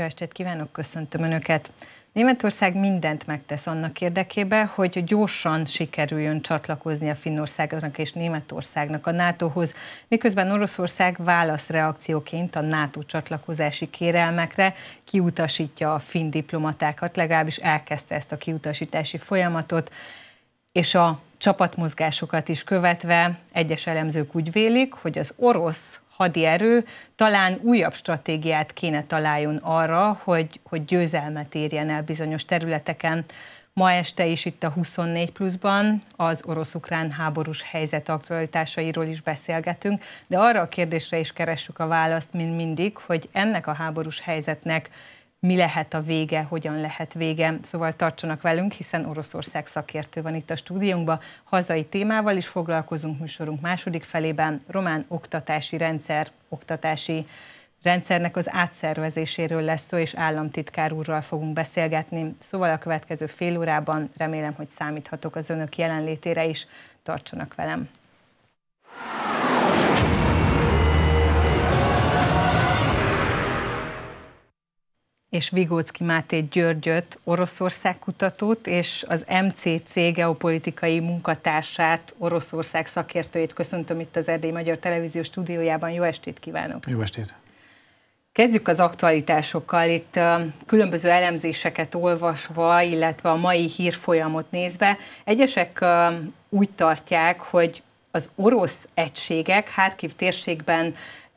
Jó estét kívánok, köszöntöm Önöket! Németország mindent megtesz annak érdekében, hogy gyorsan sikerüljön csatlakozni a Finnországnak és Németországnak a NATO-hoz, miközben Oroszország válaszreakcióként a NATO csatlakozási kérelmekre kiutasítja a finn diplomatákat, legalábbis elkezdte ezt a kiutasítási folyamatot, és a csapatmozgásokat is követve egyes elemzők úgy vélik, hogy az orosz hadierő talán újabb stratégiát kéne találjon arra, hogy, hogy győzelmet érjen el bizonyos területeken. Ma este is itt a 24 pluszban az orosz-ukrán háborús helyzet aktualitásairól is beszélgetünk, de arra a kérdésre is keressük a választ, mint mindig, hogy ennek a háborús helyzetnek mi lehet a vége, hogyan lehet vége. Szóval tartsanak velünk, hiszen Oroszország szakértő van itt a stúdiónkban. Hazai témával is foglalkozunk műsorunk második felében. Román oktatási rendszer, oktatási rendszernek az átszervezéséről lesz szó, és államtitkár úrral fogunk beszélgetni. Szóval a következő fél órában remélem, hogy számíthatok az önök jelenlétére is. Tartsanak velem! és Vigócki Máté Györgyöt, Oroszország kutatót, és az MCC geopolitikai munkatársát, Oroszország szakértőjét köszöntöm itt az Erdély Magyar Televízió stúdiójában. Jó estét kívánok! Jó estét! Kezdjük az aktualitásokkal. Itt különböző elemzéseket olvasva, illetve a mai hírfolyamot nézve, egyesek úgy tartják, hogy az orosz egységek Harkiv térségben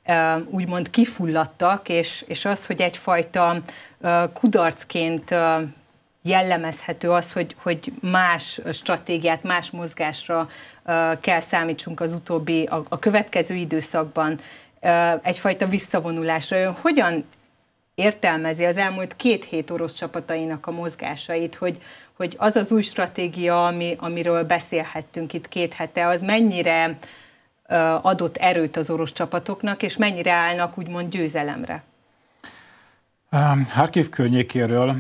Um, úgymond kifulladtak, és, és az, hogy egyfajta uh, kudarcként uh, jellemezhető az, hogy, hogy más stratégiát, más mozgásra uh, kell számítsunk az utóbbi, a, a következő időszakban egyfajta visszavonulásra. Ön hogyan értelmezi az elmúlt két hét orosz csapatainak a mozgásait, hogy, hogy az az új stratégia, ami, amiről beszélhettünk itt két hete, az mennyire uh, adott erőt az orosz csapatoknak, és mennyire állnak úgymond győzelemre? Harkiv környékéről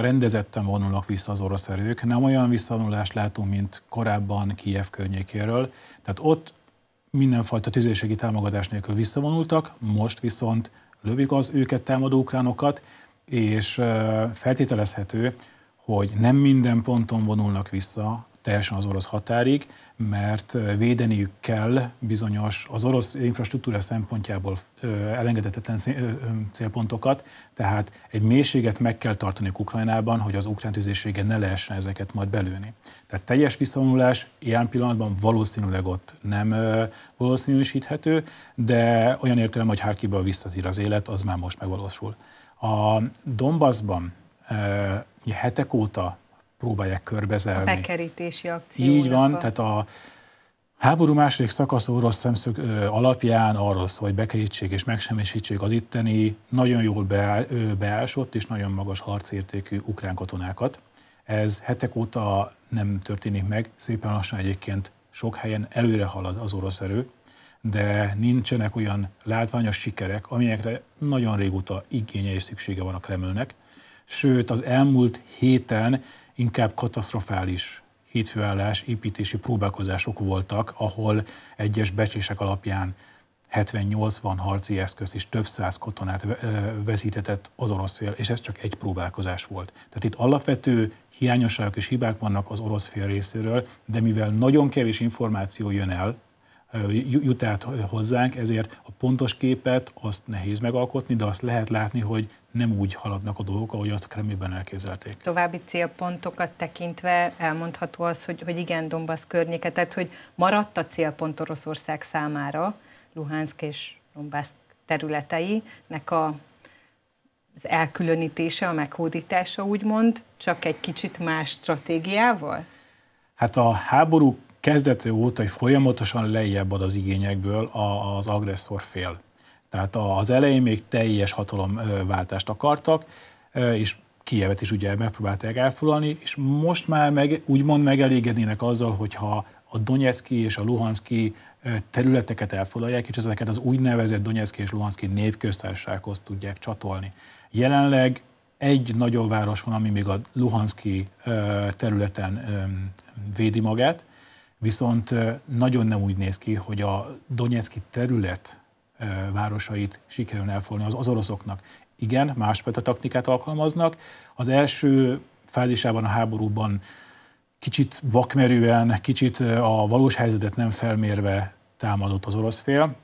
rendezetten vonulnak vissza az orosz erők. Nem olyan visszavonulást látunk, mint korábban Kiev környékéről. Tehát ott mindenfajta tüzérségi támogatás nélkül visszavonultak, most viszont lövik az őket támadó ukránokat, és feltételezhető, hogy nem minden ponton vonulnak vissza teljesen az orosz határig, mert védeniük kell bizonyos az orosz infrastruktúra szempontjából elengedhetetlen célpontokat, tehát egy mélységet meg kell tartani Ukrajnában, hogy az ukrán tüzérsége ne lehessen ezeket majd belőni. Tehát teljes visszavonulás ilyen pillanatban valószínűleg ott nem valószínűsíthető, de olyan értelem, hogy Harkiba visszatér az élet, az már most megvalósul. A Donbassban hetek óta próbálják körbezelni. A bekerítési akció. Így van, tehát a háború második szakasz orosz szemszög alapján arról szól, hogy bekerítsék és megsemmisítsék az itteni nagyon jól beásott és nagyon magas harcértékű ukrán katonákat. Ez hetek óta nem történik meg, szépen lassan egyébként sok helyen előre halad az orosz erő, de nincsenek olyan látványos sikerek, amelyekre nagyon régóta igénye és szüksége van a Kremlnek. Sőt, az elmúlt héten inkább katasztrofális hétfőállás építési próbálkozások voltak, ahol egyes becsések alapján 70-80 harci eszközt és több száz katonát veszítetett az orosz fél, és ez csak egy próbálkozás volt. Tehát itt alapvető hiányosságok és hibák vannak az orosz fél részéről, de mivel nagyon kevés információ jön el, jut át hozzánk, ezért a pontos képet azt nehéz megalkotni, de azt lehet látni, hogy nem úgy haladnak a dolgok, ahogy azt a Kremlben elképzelték. További célpontokat tekintve elmondható az, hogy, hogy igen, Donbass környéke, tehát hogy maradt a célpont Oroszország számára, Luhansk és Donbass területeinek a, az elkülönítése, a meghódítása úgymond, csak egy kicsit más stratégiával? Hát a háború kezdető óta, hogy folyamatosan lejjebb ad az igényekből az agresszor fél. Tehát az elején még teljes hatalomváltást akartak, és Kijevet is ugye megpróbálták elfoglalni, és most már meg, úgymond megelégednének azzal, hogyha a Donetszki és a Luhanszki területeket elfoglalják, és ezeket az úgynevezett Donetszki és Luhanszki népköztársághoz tudják csatolni. Jelenleg egy nagyobb város van, ami még a Luhanszki területen védi magát, viszont nagyon nem úgy néz ki, hogy a Donetszki terület városait sikerül elfoglalni az, az oroszoknak. Igen, másfajta taktikát alkalmaznak. Az első fázisában a háborúban kicsit vakmerően, kicsit a valós helyzetet nem felmérve támadott az orosz fél,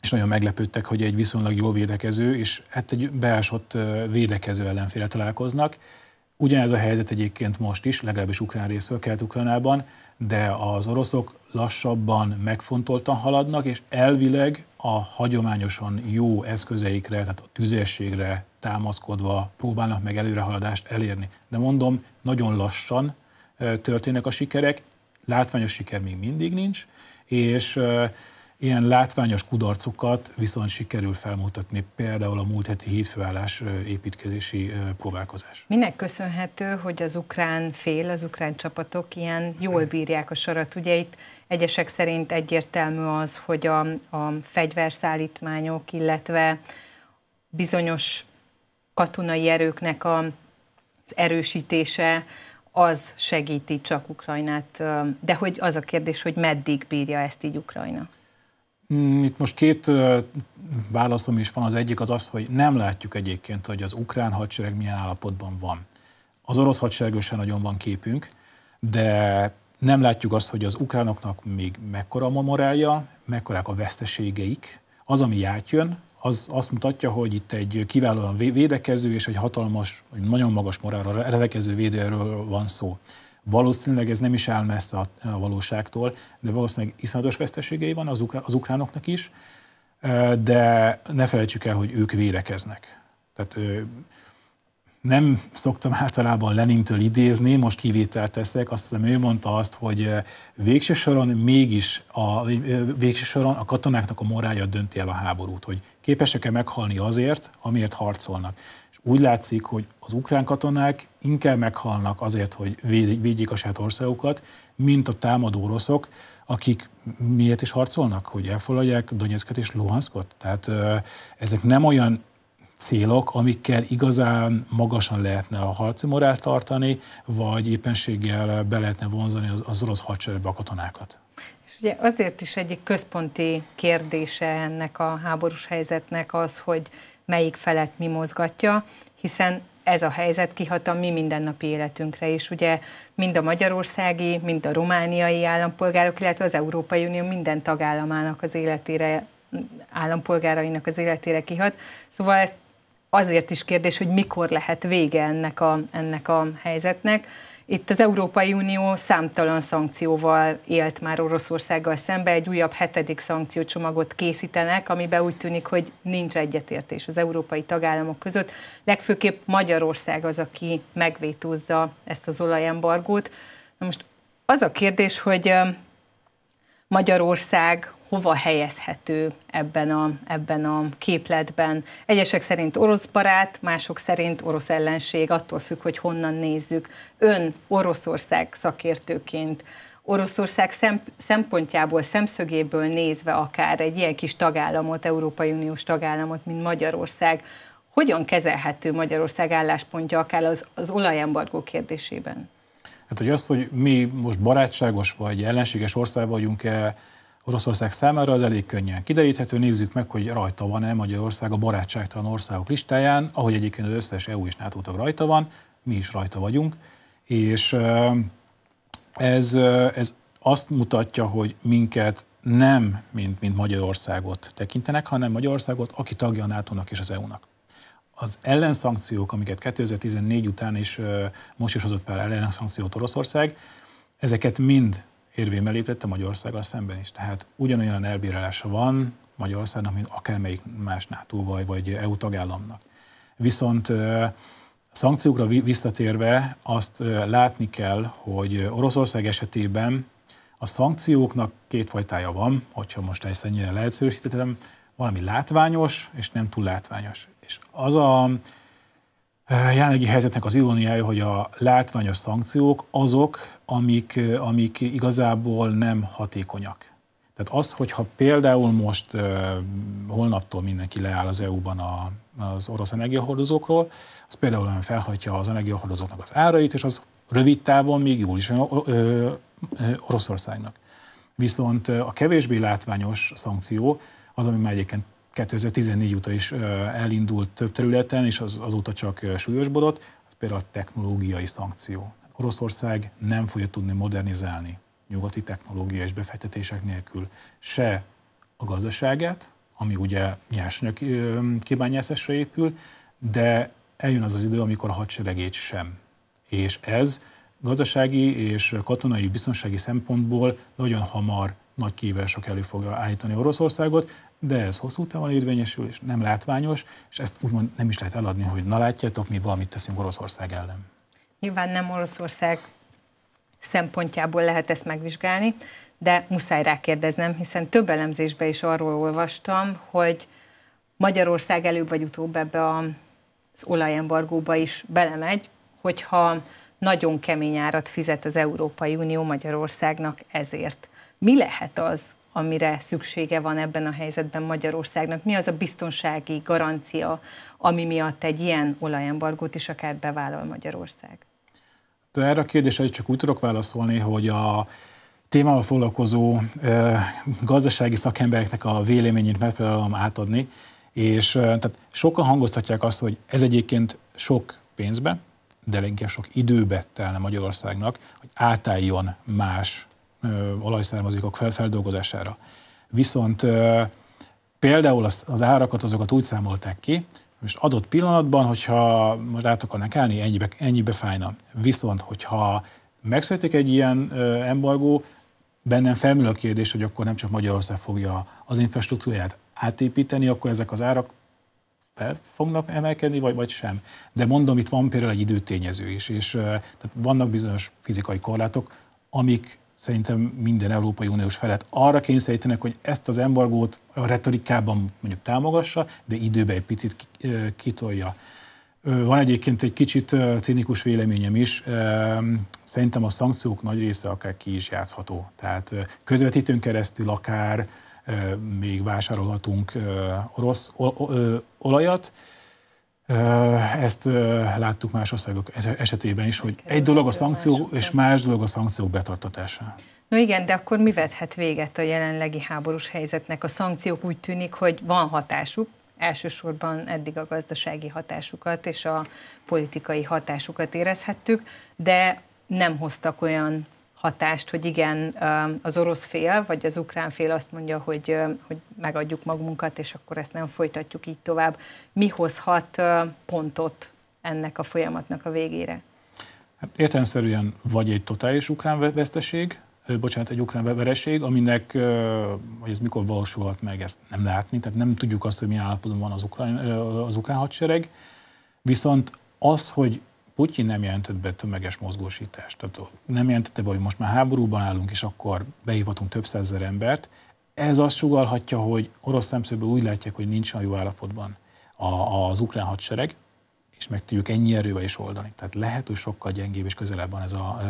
és nagyon meglepődtek, hogy egy viszonylag jól védekező, és hát egy beásott védekező ellenféle találkoznak. Ugyanez a helyzet egyébként most is, legalábbis Ukrán részről, Kelet-Ukránában de az oroszok lassabban, megfontoltan haladnak, és elvileg a hagyományosan jó eszközeikre, tehát a tüzességre támaszkodva próbálnak meg előrehaladást elérni. De mondom, nagyon lassan történnek a sikerek, látványos siker még mindig nincs, és Ilyen látványos kudarcokat viszont sikerül felmutatni, például a múlt heti hídfőállás építkezési próbálkozás. Minek köszönhető, hogy az ukrán fél, az ukrán csapatok ilyen jól hm. bírják a sarat? Ugye itt egyesek szerint egyértelmű az, hogy a, a fegyverszállítmányok, illetve bizonyos katonai erőknek a, az erősítése az segíti csak Ukrajnát. De hogy az a kérdés, hogy meddig bírja ezt így Ukrajna? Mm, itt most két válaszom is van. Az egyik az az, hogy nem látjuk egyébként, hogy az ukrán hadsereg milyen állapotban van. Az orosz hadseregről sem nagyon van képünk, de nem látjuk azt, hogy az ukránoknak még mekkora a morálja, mekkorák a veszteségeik. Az, ami átjön, az azt mutatja, hogy itt egy kiválóan védekező és egy hatalmas, nagyon magas morálra rendelkező védőről van szó. Valószínűleg ez nem is áll messze a valóságtól, de valószínűleg iszonyatos veszteségei van az, az ukránoknak is, de ne felejtsük el, hogy ők védekeznek. Tehát nem szoktam általában Lenintől idézni, most kivételt teszek, azt hiszem ő mondta azt, hogy végső soron mégis a, végső soron a katonáknak a morálja dönti el a háborút, hogy képesek-e meghalni azért, amiért harcolnak úgy látszik, hogy az ukrán katonák inkább meghalnak azért, hogy védjék a saját országokat, mint a támadó oroszok, akik miért is harcolnak, hogy elfoglalják Donetszket és Luhanszkot. Tehát ezek nem olyan célok, amikkel igazán magasan lehetne a harci morált tartani, vagy éppenséggel be lehetne vonzani az, az orosz hadseregbe a katonákat. És ugye azért is egyik központi kérdése ennek a háborús helyzetnek az, hogy melyik felett mi mozgatja, hiszen ez a helyzet kihat a mi mindennapi életünkre is. Ugye mind a magyarországi, mind a romániai állampolgárok, illetve az Európai Unió minden tagállamának az életére, állampolgárainak az életére kihat. Szóval ez azért is kérdés, hogy mikor lehet vége ennek a, ennek a helyzetnek. Itt az Európai Unió számtalan szankcióval élt már Oroszországgal szembe, egy újabb hetedik szankciócsomagot készítenek, amiben úgy tűnik, hogy nincs egyetértés az európai tagállamok között. Legfőképp Magyarország az, aki megvétózza ezt az olajembargót. Na most az a kérdés, hogy Magyarország hova helyezhető ebben a, ebben a képletben. Egyesek szerint orosz barát, mások szerint orosz ellenség, attól függ, hogy honnan nézzük. Ön Oroszország szakértőként Oroszország szempontjából, szemszögéből nézve akár egy ilyen kis tagállamot, Európai Uniós tagállamot, mint Magyarország, hogyan kezelhető Magyarország álláspontja akár az, az olajembargó kérdésében? Hát, hogy az, hogy mi most barátságos vagy ellenséges ország vagyunk-e, Oroszország számára az elég könnyen kideríthető. Nézzük meg, hogy rajta van-e Magyarország a barátságtalan országok listáján, ahogy egyébként az összes EU és NATO tag rajta van, mi is rajta vagyunk. És ez, ez azt mutatja, hogy minket nem, mint, mint Magyarországot tekintenek, hanem Magyarországot, aki tagja a NATO-nak és az EU-nak. Az ellenszankciók, amiket 2014 után is most is hozott pár ellenszankciót Oroszország, ezeket mind érvém a Magyarországgal szemben is. Tehát ugyanolyan elbírálása van Magyarországnak, mint akármelyik más NATO vagy, vagy EU tagállamnak. Viszont szankciókra visszatérve azt látni kell, hogy Oroszország esetében a szankcióknak két fajtája van, hogyha most ezt ennyire leegyszerűsítettem, valami látványos és nem túl látványos. És az a Eh, jelenlegi helyzetnek az iróniája, hogy a látványos szankciók azok, amik, eh, amik igazából nem hatékonyak. Tehát az, hogyha például most eh, holnaptól mindenki leáll az EU-ban a, az orosz energiahordozókról, az például olyan felhagyja az energiahordozóknak az árait, és az rövid távon még jól is Oroszországnak. Viszont a kevésbé látványos szankció az, ami már egyébként 2014 óta is elindult több területen, és az, azóta csak súlyosbodott, például a technológiai szankció. Oroszország nem fogja tudni modernizálni nyugati technológia és befektetések nélkül se a gazdaságát, ami ugye nyersanyag kibányászásra épül, de eljön az az idő, amikor a hadseregét sem. És ez gazdasági és katonai biztonsági szempontból nagyon hamar nagy kívások elő fogja állítani Oroszországot, de ez hosszú távon érvényesül, és nem látványos, és ezt úgymond nem is lehet eladni, hogy na látjátok, mi valamit teszünk Oroszország ellen. Nyilván nem Oroszország szempontjából lehet ezt megvizsgálni, de muszáj kérdeznem, hiszen több elemzésben is arról olvastam, hogy Magyarország előbb vagy utóbb ebbe a, az olajembargóba is belemegy, hogyha nagyon kemény árat fizet az Európai Unió Magyarországnak ezért. Mi lehet az, amire szüksége van ebben a helyzetben Magyarországnak? Mi az a biztonsági garancia, ami miatt egy ilyen olajembargót is akár bevállal Magyarország? De erre a kérdésre csak úgy tudok válaszolni, hogy a témával foglalkozó eh, gazdasági szakembereknek a véleményét megpróbálom átadni, és eh, tehát sokan hangoztatják azt, hogy ez egyébként sok pénzbe, de leginkább sok időbe telne Magyarországnak, hogy átálljon más olajszármazékok fel, feldolgozására. Viszont például az, az árakat azokat úgy számolták ki, most adott pillanatban, hogyha most át akarnak állni, ennyibe, ennyibe fájna. Viszont, hogyha megszületik egy ilyen embargó, bennem felmül a kérdés, hogy akkor nem csak Magyarország fogja az infrastruktúráját átépíteni, akkor ezek az árak fel fognak emelkedni, vagy, vagy sem. De mondom, itt van például egy időtényező is, és tehát vannak bizonyos fizikai korlátok, amik szerintem minden Európai Uniós felett arra kényszerítenek, hogy ezt az embargót a retorikában mondjuk támogassa, de időben egy picit kitolja. Van egyébként egy kicsit cinikus véleményem is. Szerintem a szankciók nagy része akár ki is játszható. Tehát közvetítőn keresztül akár még vásárolhatunk orosz olajat, ezt láttuk más országok esetében is, hogy egy dolog a szankció, és más dolog a szankciók betartatása. No igen, de akkor mi vethet véget a jelenlegi háborús helyzetnek? A szankciók úgy tűnik, hogy van hatásuk, elsősorban eddig a gazdasági hatásukat és a politikai hatásukat érezhettük, de nem hoztak olyan hatást, hogy igen, az orosz fél, vagy az ukrán fél azt mondja, hogy, hogy megadjuk magunkat, és akkor ezt nem folytatjuk így tovább. Mi hozhat pontot ennek a folyamatnak a végére? Hát értelemszerűen vagy egy totális ukrán veszteség, bocsánat, egy ukrán vereség, aminek, hogy ez mikor valósulhat meg, ezt nem látni, tehát nem tudjuk azt, hogy milyen állapotban van az ukrán, az ukrán hadsereg, viszont az, hogy Putyin nem jelentett be tömeges mozgósítást. Tehát nem jelentette be, hogy most már háborúban állunk, és akkor behívhatunk több százezer embert. Ez azt sugalhatja, hogy orosz szemszögből úgy látják, hogy nincs a jó állapotban az ukrán hadsereg, és meg tudjuk ennyi erővel is oldani. Tehát lehet, hogy sokkal gyengébb és közelebb van ez a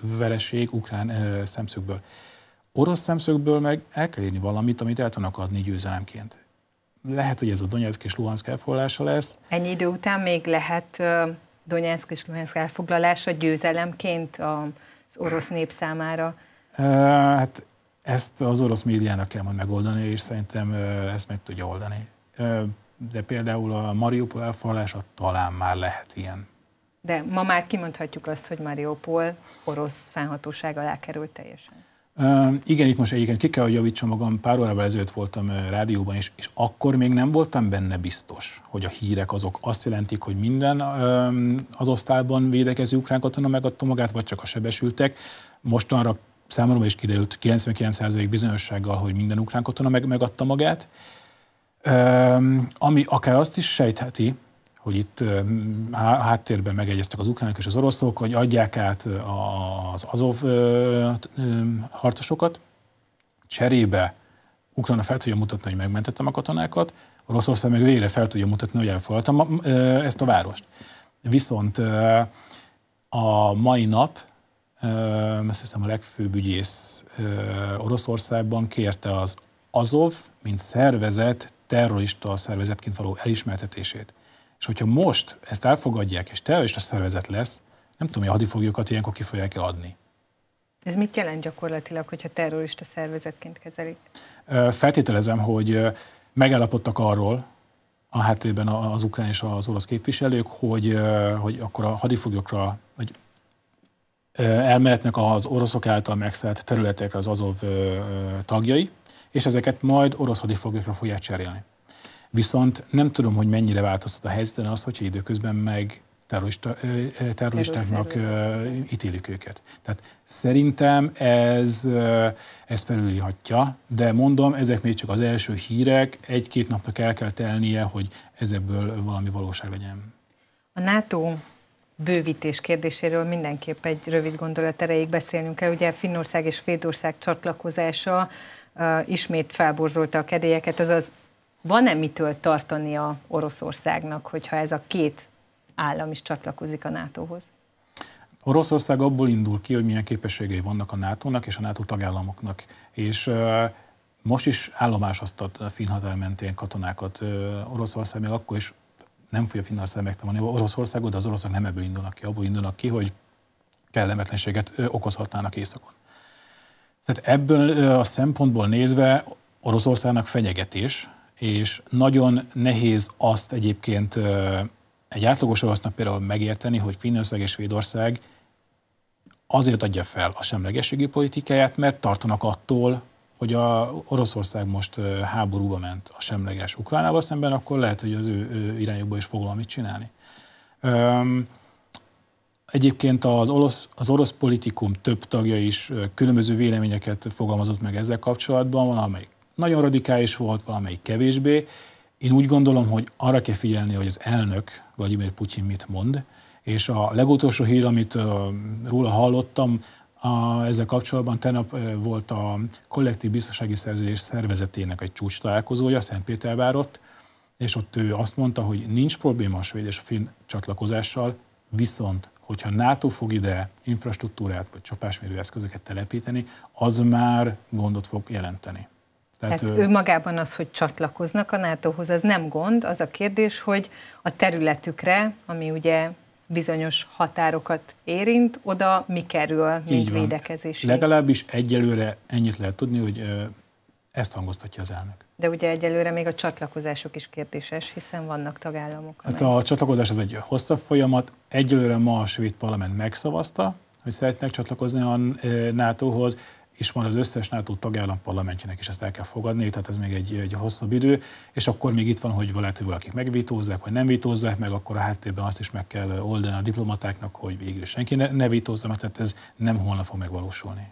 vereség ukrán szemszögből. Orosz szemszögből meg el kell írni valamit, amit el tudnak adni győzelemként lehet, hogy ez a Donetsk és Luhansk elfoglalása lesz. Ennyi idő után még lehet Donetsk és Luhansk elfoglalása győzelemként az orosz nép számára? Hát ezt az orosz médiának kell majd megoldani, és szerintem ezt meg tudja oldani. De például a Mariupol elfoglalása talán már lehet ilyen. De ma már kimondhatjuk azt, hogy Mariupol orosz fennhatóság alá került teljesen igen, itt most egyébként ki kell, hogy javítsam magam, pár órával ezelőtt voltam rádióban, és, és akkor még nem voltam benne biztos, hogy a hírek azok azt jelentik, hogy minden az osztályban védekező ukrán katona megadta magát, vagy csak a sebesültek. Mostanra számomra is kiderült 99% bizonyossággal, hogy minden ukrán katona meg, megadta magát, ami akár azt is sejtheti, hogy itt háttérben megegyeztek az ukránok és az oroszok, hogy adják át az Azov harcosokat, cserébe Ukrajna fel tudja mutatni, hogy megmentettem a katonákat, Oroszország meg végre fel tudja mutatni, hogy elfoglaltam ezt a várost. Viszont a mai nap, azt hiszem a legfőbb ügyész Oroszországban kérte az Azov, mint szervezet, terrorista szervezetként való elismertetését. És hogyha most ezt elfogadják, és terrorista szervezet lesz, nem tudom, hogy a hadifoglyokat ilyenkor ki fogják-e adni. Ez mit jelent gyakorlatilag, hogyha terrorista szervezetként kezelik? Feltételezem, hogy megállapodtak arról, a háttérben az ukrán és az olasz képviselők, hogy, hogy akkor a hadifoglyokra, vagy elmehetnek az oroszok által megszállt területekre az azov tagjai, és ezeket majd orosz hadifoglyokra fogják cserélni. Viszont nem tudom, hogy mennyire változtat a helyzeten az, hogyha időközben meg terroristáknak ítélik őket. Tehát szerintem ez, ez felülírhatja, de mondom, ezek még csak az első hírek, egy-két napnak el kell telnie, hogy ezekből valami valóság legyen. A NATO bővítés kérdéséről mindenképp egy rövid gondolat erejéig beszélnünk kell. Ugye Finnország és Svédország csatlakozása uh, ismét felborzolta a kedélyeket, azaz van-e mitől tartani a Oroszországnak, hogyha ez a két állam is csatlakozik a NATO-hoz? Oroszország abból indul ki, hogy milyen képességei vannak a NATO-nak és a NATO tagállamoknak. És uh, most is állomásoztat a finn határ mentén katonákat. Uh, Oroszország még akkor is nem fogja Finnország megtámadni Oroszországot, de az oroszok nem ebből indulnak ki, abból indulnak ki, hogy kellemetlenséget uh, okozhatnának északon. Tehát ebből a szempontból nézve Oroszországnak fenyegetés, és nagyon nehéz azt egyébként egy átlagos orosznak például megérteni, hogy Finnország és Svédország azért adja fel a semlegességi politikáját, mert tartanak attól, hogy a Oroszország most háborúba ment a semleges Ukránával szemben, akkor lehet, hogy az ő, ő is fog valamit csinálni. Öm, egyébként az orosz, az orosz politikum több tagja is különböző véleményeket fogalmazott meg ezzel kapcsolatban, van, amelyik nagyon radikális volt, valamelyik kevésbé. Én úgy gondolom, hogy arra kell figyelni, hogy az elnök, Vladimir Putyin mit mond, és a legutolsó hír, amit róla hallottam, a, ezzel kapcsolatban tegnap volt a kollektív biztonsági szerződés szervezetének egy csúcs találkozója Szentpétervárott, és ott ő azt mondta, hogy nincs probléma a svéd és a finn csatlakozással, viszont hogyha NATO fog ide infrastruktúrát vagy csapásmérő eszközöket telepíteni, az már gondot fog jelenteni. Tehát, Tehát ő, ő magában az, hogy csatlakoznak a NATO-hoz, az nem gond, az a kérdés, hogy a területükre, ami ugye bizonyos határokat érint, oda mi kerül, mint védekezés. Legalábbis egyelőre ennyit lehet tudni, hogy ezt hangoztatja az elnök. De ugye egyelőre még a csatlakozások is kérdéses, hiszen vannak tagállamok. Hát a csatlakozás az egy hosszabb folyamat. Egyelőre ma a svéd parlament megszavazta, hogy szeretnek csatlakozni a NATO-hoz és majd az összes NATO tagállam parlamentjének is ezt el kell fogadni, tehát ez még egy, egy hosszabb idő, és akkor még itt van, hogy lehet, hogy valakik megvitózzák, vagy nem vitózzák meg, akkor a háttérben azt is meg kell oldani a diplomatáknak, hogy végül senki ne, ne vitózza mert tehát ez nem holnap fog megvalósulni.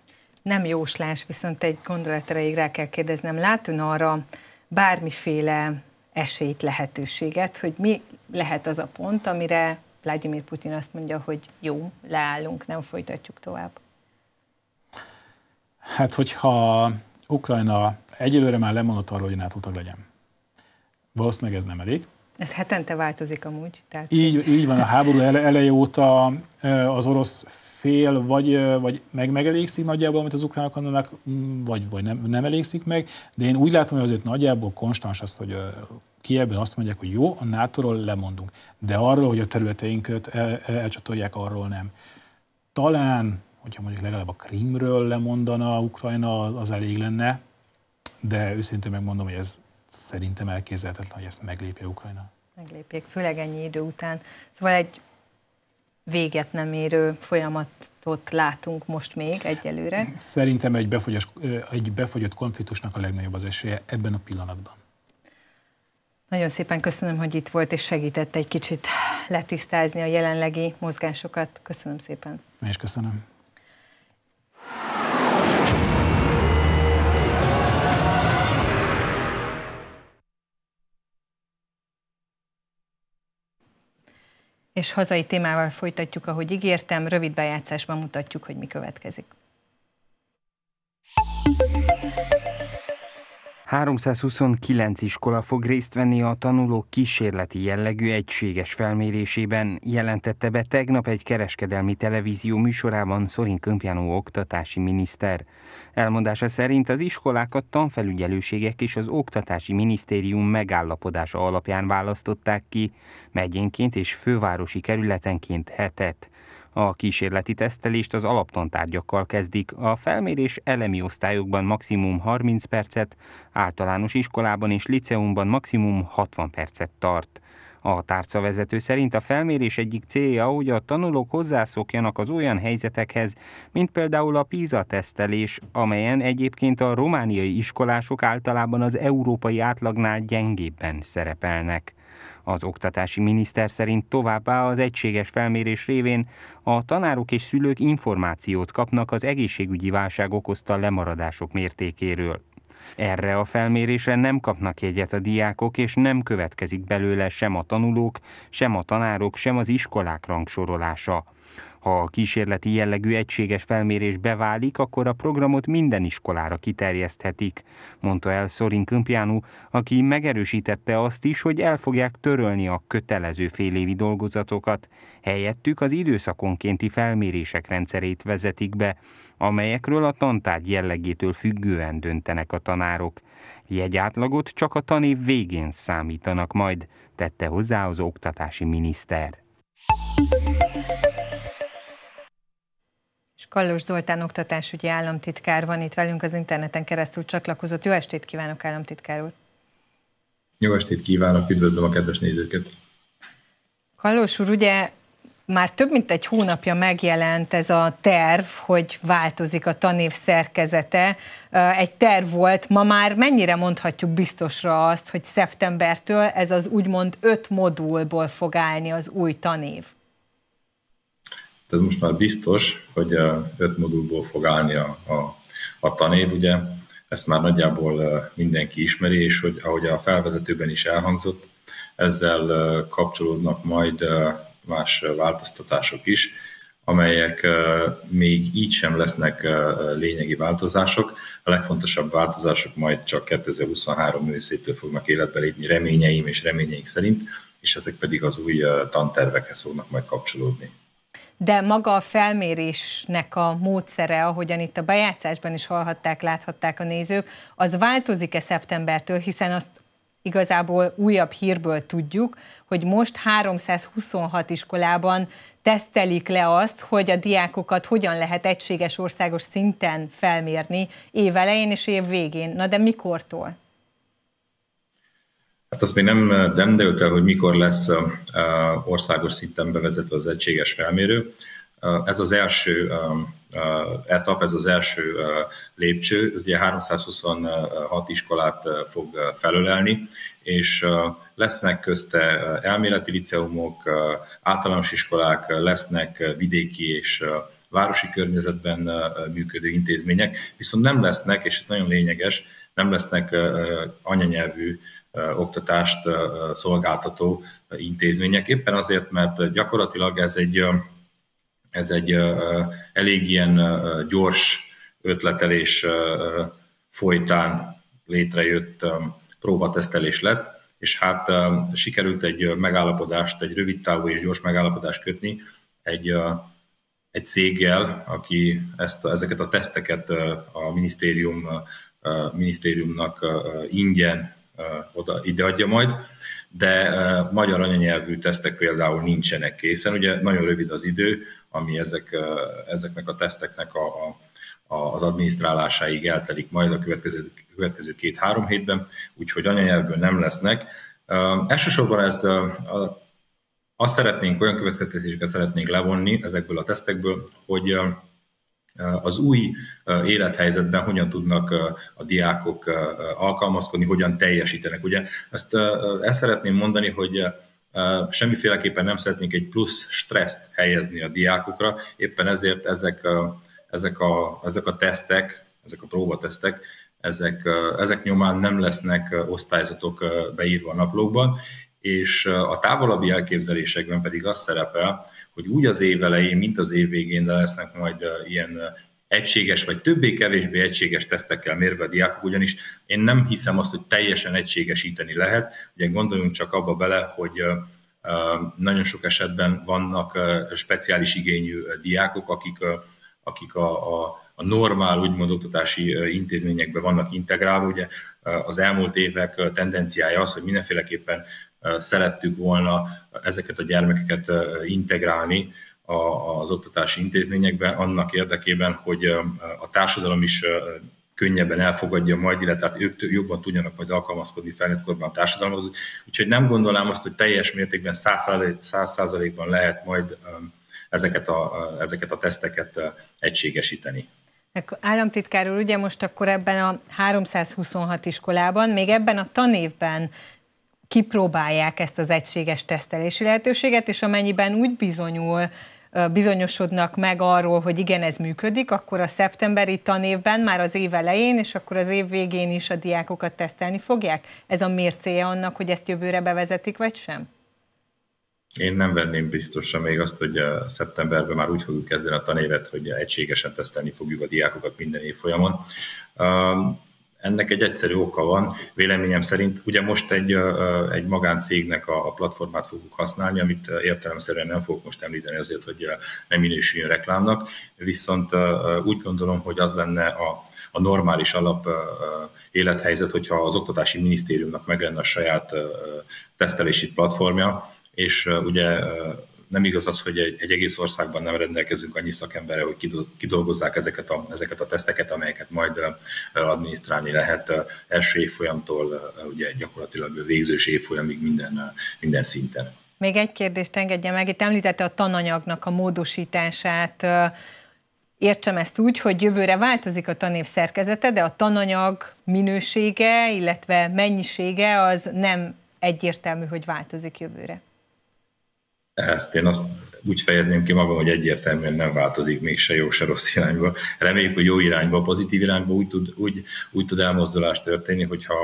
Nem jóslás, viszont egy gondolatra erejéig rá kell kérdeznem. ön arra bármiféle esélyt, lehetőséget, hogy mi lehet az a pont, amire Vladimir Putin azt mondja, hogy jó, leállunk, nem folytatjuk tovább. Hát, hogyha Ukrajna egyelőre már lemondott arról, hogy NATO tag legyen. Valószínűleg ez nem elég. Ez hetente változik amúgy. Tehát... Így, így van, a háború eleje óta az orosz fél vagy, vagy meg megelégszik nagyjából, amit az ukránok mondanak, mm, vagy, vagy nem, nem elégszik meg, de én úgy látom, hogy azért nagyjából konstans az, hogy Kievben azt mondják, hogy jó, a nato lemondunk, de arról, hogy a területeinket el, elcsatolják, arról nem. Talán hogyha mondjuk legalább a Krímről lemondana Ukrajna, az elég lenne, de őszintén megmondom, hogy ez szerintem elképzelhetetlen, hogy ezt meglépje Ukrajna. Meglépjék, főleg ennyi idő után. Szóval egy véget nem érő folyamatot látunk most még egyelőre. Szerintem egy, befogyas, egy befogyott konfliktusnak a legnagyobb az esélye ebben a pillanatban. Nagyon szépen köszönöm, hogy itt volt és segített egy kicsit letisztázni a jelenlegi mozgásokat. Köszönöm szépen. És köszönöm. és hazai témával folytatjuk, ahogy ígértem, rövid bejátszásban mutatjuk, hogy mi következik. 329 iskola fog részt venni a tanulók kísérleti jellegű egységes felmérésében, jelentette be tegnap egy kereskedelmi televízió műsorában Szorin Kömpjánó oktatási miniszter. Elmondása szerint az iskolákat tanfelügyelőségek és az oktatási minisztérium megállapodása alapján választották ki, megyénként és fővárosi kerületenként hetet. A kísérleti tesztelést az alaptantárgyakkal kezdik, a felmérés elemi osztályokban maximum 30 percet, általános iskolában és liceumban maximum 60 percet tart. A tárcavezető szerint a felmérés egyik célja, hogy a tanulók hozzászokjanak az olyan helyzetekhez, mint például a PISA tesztelés, amelyen egyébként a romániai iskolások általában az európai átlagnál gyengébben szerepelnek. Az oktatási miniszter szerint továbbá az egységes felmérés révén a tanárok és szülők információt kapnak az egészségügyi válság okozta lemaradások mértékéről. Erre a felmérésre nem kapnak jegyet a diákok, és nem következik belőle sem a tanulók, sem a tanárok, sem az iskolák rangsorolása. Ha a kísérleti jellegű egységes felmérés beválik, akkor a programot minden iskolára kiterjeszthetik, mondta el Szorin Kömpjánú, aki megerősítette azt is, hogy el fogják törölni a kötelező félévi dolgozatokat. Helyettük az időszakonkénti felmérések rendszerét vezetik be, amelyekről a tantárgy jellegétől függően döntenek a tanárok. Jegyátlagot csak a tanév végén számítanak majd, tette hozzá az oktatási miniszter. És Kallos Zoltán oktatásügyi államtitkár van itt velünk az interneten keresztül csatlakozott. Jó estét kívánok, államtitkár úr! Jó estét kívánok, üdvözlöm a kedves nézőket! Kallos úr, ugye már több mint egy hónapja megjelent ez a terv, hogy változik a tanév szerkezete. Egy terv volt, ma már mennyire mondhatjuk biztosra azt, hogy szeptembertől ez az úgymond öt modulból fog állni az új tanév? de ez most már biztos, hogy öt modulból fog állni a, a, a tanév, ugye ezt már nagyjából mindenki ismeri, és hogy ahogy a felvezetőben is elhangzott, ezzel kapcsolódnak majd más változtatások is, amelyek még így sem lesznek lényegi változások. A legfontosabb változások majd csak 2023 őszétől fognak életbe lépni reményeim és reményeink szerint, és ezek pedig az új tantervekhez fognak majd kapcsolódni de maga a felmérésnek a módszere, ahogyan itt a bejátszásban is hallhatták, láthatták a nézők, az változik-e szeptembertől, hiszen azt igazából újabb hírből tudjuk, hogy most 326 iskolában tesztelik le azt, hogy a diákokat hogyan lehet egységes országos szinten felmérni elején és év végén. Na de mikortól? Hát azt még nem, eh, nem dőlt el, hogy mikor lesz eh, eh, országos szinten bevezetve az egységes felmérő. Ez az első etap, ez az első lépcső, ugye 326 iskolát fog felölelni, és lesznek közte elméleti liceumok, általános iskolák, lesznek vidéki és városi környezetben működő intézmények, viszont nem lesznek, és ez nagyon lényeges, nem lesznek anyanyelvű oktatást szolgáltató intézmények. Éppen azért, mert gyakorlatilag ez egy, ez egy elég ilyen gyors ötletelés folytán létrejött próbatesztelés lett, és hát sikerült egy megállapodást, egy rövid távú és gyors megállapodást kötni egy, egy céggel, aki ezt, ezeket a teszteket a minisztérium, minisztériumnak ingyen oda ide adja majd, de magyar anyanyelvű tesztek például nincsenek készen. Ugye nagyon rövid az idő, ami ezek, ezeknek a teszteknek a, a az adminisztrálásáig eltelik majd a következő, következő két-három hétben, úgyhogy anyanyelvből nem lesznek. Elsősorban ez azt szeretnénk, olyan következtetéseket szeretnénk levonni ezekből a tesztekből, hogy az új élethelyzetben hogyan tudnak a diákok alkalmazkodni, hogyan teljesítenek. Ugye ezt, ezt szeretném mondani, hogy semmiféleképpen nem szeretnénk egy plusz stresszt helyezni a diákokra, éppen ezért ezek, ezek, a, ezek a tesztek, ezek a próbatesztek, ezek, ezek nyomán nem lesznek osztályzatok beírva a naplókban, és a távolabbi elképzelésekben pedig az szerepel, hogy úgy az év elején, mint az év végén lesznek majd ilyen egységes, vagy többé-kevésbé egységes tesztekkel mérve a diákok, ugyanis én nem hiszem azt, hogy teljesen egységesíteni lehet. Ugye gondoljunk csak abba bele, hogy nagyon sok esetben vannak speciális igényű diákok, akik, akik a, a, a normál, úgymond oktatási intézményekbe vannak integrálva. Ugye az elmúlt évek tendenciája az, hogy mindenféleképpen szerettük volna ezeket a gyermekeket integrálni az oktatási intézményekben, annak érdekében, hogy a társadalom is könnyebben elfogadja majd, illetve hát ők jobban tudjanak majd alkalmazkodni felnőtt korban a társadalomhoz. Úgyhogy nem gondolnám azt, hogy teljes mértékben száz százalékban lehet majd ezeket a, ezeket a teszteket egységesíteni. Államtitkár úr, ugye most akkor ebben a 326 iskolában, még ebben a tanévben kipróbálják ezt az egységes tesztelési lehetőséget, és amennyiben úgy bizonyul, bizonyosodnak meg arról, hogy igen, ez működik, akkor a szeptemberi tanévben már az év elején, és akkor az év végén is a diákokat tesztelni fogják? Ez a mércéje annak, hogy ezt jövőre bevezetik, vagy sem? Én nem venném biztosan még azt, hogy a szeptemberben már úgy fogjuk kezdeni a tanévet, hogy egységesen tesztelni fogjuk a diákokat minden évfolyamon. Um, ennek egy egyszerű oka van, véleményem szerint. Ugye most egy, egy magáncégnek a, platformát fogjuk használni, amit értelemszerűen nem fogok most említeni azért, hogy nem minősüljön reklámnak, viszont úgy gondolom, hogy az lenne a, a normális alap élethelyzet, hogyha az Oktatási Minisztériumnak meg lenne a saját tesztelési platformja, és ugye nem igaz az, hogy egy, egész országban nem rendelkezünk annyi szakemberre, hogy kidolgozzák ezeket a, ezeket a teszteket, amelyeket majd adminisztrálni lehet első évfolyamtól, ugye gyakorlatilag végzős évfolyamig minden, minden szinten. Még egy kérdést engedje meg, itt említette a tananyagnak a módosítását, Értsem ezt úgy, hogy jövőre változik a tanév szerkezete, de a tananyag minősége, illetve mennyisége az nem egyértelmű, hogy változik jövőre. Ezt én azt úgy fejezném ki magam, hogy egyértelműen nem változik még se jó, se rossz irányba. Reméljük, hogy jó irányba, pozitív irányba úgy tud, úgy, úgy tud elmozdulás történni, hogyha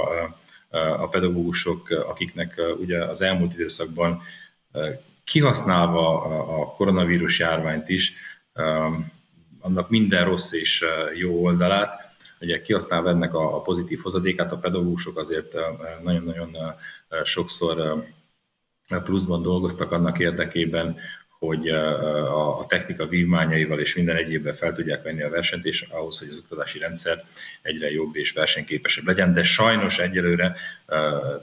a pedagógusok, akiknek ugye az elmúlt időszakban kihasználva a koronavírus járványt is, annak minden rossz és jó oldalát, ugye kihasználva ennek a pozitív hozadékát, a pedagógusok azért nagyon-nagyon sokszor pluszban dolgoztak annak érdekében, hogy a technika vívmányaival és minden egyébben fel tudják venni a versenyt, és ahhoz, hogy az oktatási rendszer egyre jobb és versenyképesebb legyen, de sajnos egyelőre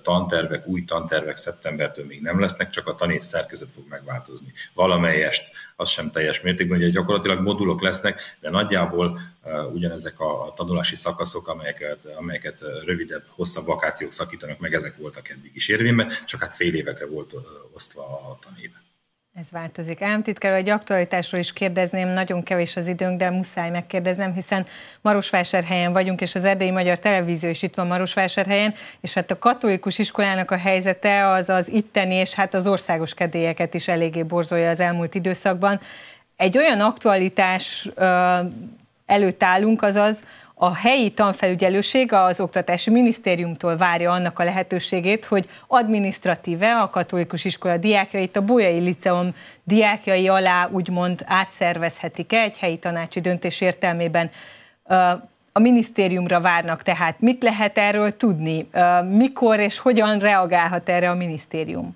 tantervek, új tantervek szeptembertől még nem lesznek, csak a tanév szerkezet fog megváltozni. Valamelyest, az sem teljes mértékben, ugye gyakorlatilag modulok lesznek, de nagyjából ugyanezek a tanulási szakaszok, amelyeket, amelyeket rövidebb, hosszabb vakációk szakítanak meg, ezek voltak eddig is érvényben, csak hát fél évekre volt osztva a tanév. Ez változik. Államtitkár, egy aktualitásról is kérdezném, nagyon kevés az időnk, de muszáj megkérdeznem, hiszen Marosvásárhelyen vagyunk, és az Erdélyi Magyar Televízió is itt van Marosvásárhelyen, és hát a katolikus iskolának a helyzete az az itteni, és hát az országos kedélyeket is eléggé borzolja az elmúlt időszakban. Egy olyan aktualitás előtt állunk, azaz, a helyi tanfelügyelőség az Oktatási Minisztériumtól várja annak a lehetőségét, hogy administratíve a katolikus iskola diákjait a Bolyai Liceum diákjai alá úgymond átszervezhetik egy helyi tanácsi döntés értelmében. A minisztériumra várnak tehát. Mit lehet erről tudni? Mikor és hogyan reagálhat erre a minisztérium?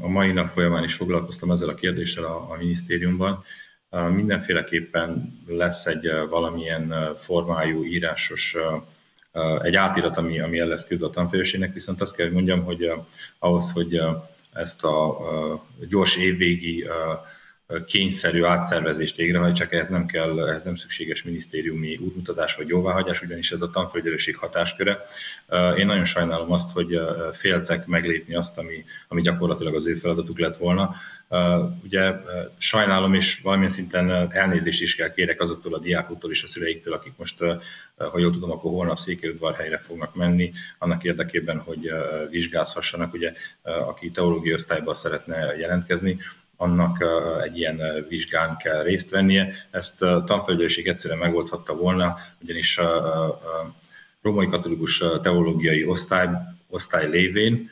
A mai nap folyamán is foglalkoztam ezzel a kérdéssel a, a minisztériumban mindenféleképpen lesz egy valamilyen formájú, írásos egy átirat, ami, ami el lesz küldve a tanfélőségnek, viszont azt kell, hogy mondjam, hogy ahhoz, hogy ezt a gyors évvégi kényszerű átszervezést csak ehhez nem kell, ehhez nem szükséges minisztériumi útmutatás vagy jóváhagyás, ugyanis ez a tanfelügyelőség hatásköre. Én nagyon sajnálom azt, hogy féltek meglépni azt, ami, ami gyakorlatilag az ő feladatuk lett volna. Ugye sajnálom, és valamilyen szinten elnézést is kell kérek azoktól a diákoktól és a szüleiktől, akik most, ha jól tudom, akkor holnap Székelyudvarhelyre fognak menni, annak érdekében, hogy vizsgázhassanak, ugye, aki teológiai osztályba szeretne jelentkezni annak egy ilyen vizsgán kell részt vennie. Ezt a tanfelügyelőség egyszerűen megoldhatta volna, ugyanis a római katolikus teológiai osztály, osztály lévén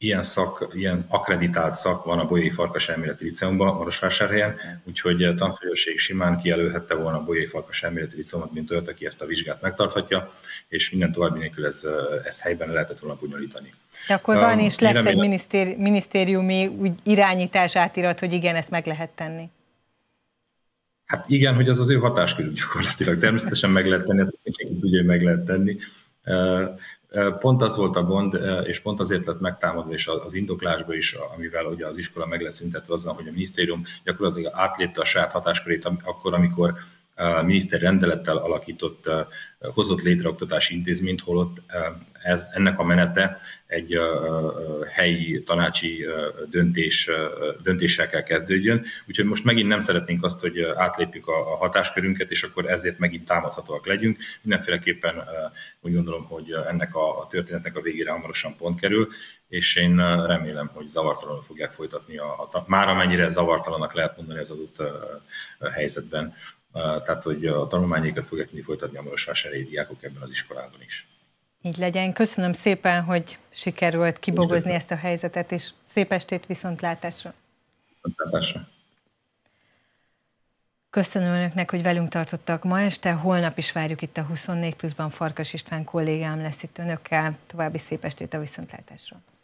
ilyen szak, ilyen akreditált szak van a Bolyai Farkas Elméleti Liceumban, Marosvásárhelyen, úgyhogy a eh, tanfolyóség simán kijelölhette volna a Bolyai Farkas Elméleti Liceumot, mint olyat, aki ezt a vizsgát megtarthatja, és minden további nélkül ez, eh, ezt helyben lehetett volna bonyolítani. De akkor um, van és lesz remélem, egy minisztéri, minisztériumi úgy irányítás átirat, hogy igen, ezt meg lehet tenni. Hát igen, hogy az az ő hatáskörük gyakorlatilag. Természetesen meg lehet tenni, hát mindenki tudja, hogy meg lehet tenni. Eh, Pont az volt a gond, és pont azért lett megtámadva, és az indoklásba is, amivel ugye az iskola meg lesz szüntetve azzal, hogy a minisztérium gyakorlatilag átlépte a saját hatáskörét akkor, amikor miniszter rendelettel alakított, hozott létre oktatási intézményt, holott ez, ennek a menete egy helyi tanácsi döntés, döntéssel kell kezdődjön. Úgyhogy most megint nem szeretnénk azt, hogy átlépjük a hatáskörünket, és akkor ezért megint támadhatóak legyünk. Mindenféleképpen úgy gondolom, hogy ennek a történetnek a végére hamarosan pont kerül, és én remélem, hogy zavartalanul fogják folytatni, a, a, már amennyire zavartalanak lehet mondani az adott helyzetben tehát hogy a tanulmányékat fogják tudni folytatni a marosvásárhelyi diákok ebben az iskolában is. Így legyen. Köszönöm szépen, hogy sikerült kibogozni ezt a helyzetet, és szép estét viszontlátásra. Viszontlátásra. Köszönöm Önöknek, hogy velünk tartottak ma este. Holnap is várjuk itt a 24 pluszban. Farkas István kollégám lesz itt Önökkel. További szép estét a viszontlátásra.